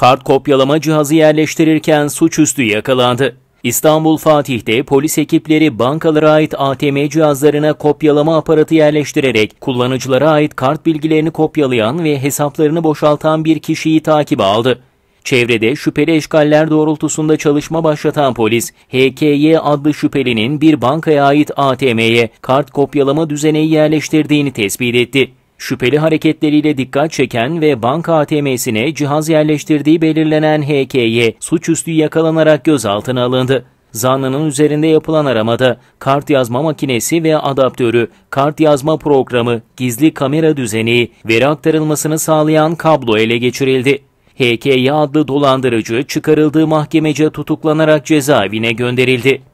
kart kopyalama cihazı yerleştirirken suçüstü yakalandı. İstanbul Fatih'te polis ekipleri bankalara ait ATM cihazlarına kopyalama aparatı yerleştirerek kullanıcılara ait kart bilgilerini kopyalayan ve hesaplarını boşaltan bir kişiyi takip aldı. Çevrede şüpheli eşgaller doğrultusunda çalışma başlatan polis, HKY adlı şüphelinin bir bankaya ait ATM'ye kart kopyalama düzeneği yerleştirdiğini tespit etti. Şüpheli hareketleriyle dikkat çeken ve banka ATM'sine cihaz yerleştirdiği belirlenen HK'ye suçüstü yakalanarak gözaltına alındı. Zanlının üzerinde yapılan aramada kart yazma makinesi ve adaptörü, kart yazma programı, gizli kamera düzeni, veri aktarılmasını sağlayan kablo ele geçirildi. HKY adlı dolandırıcı çıkarıldığı mahkemece tutuklanarak cezaevine gönderildi.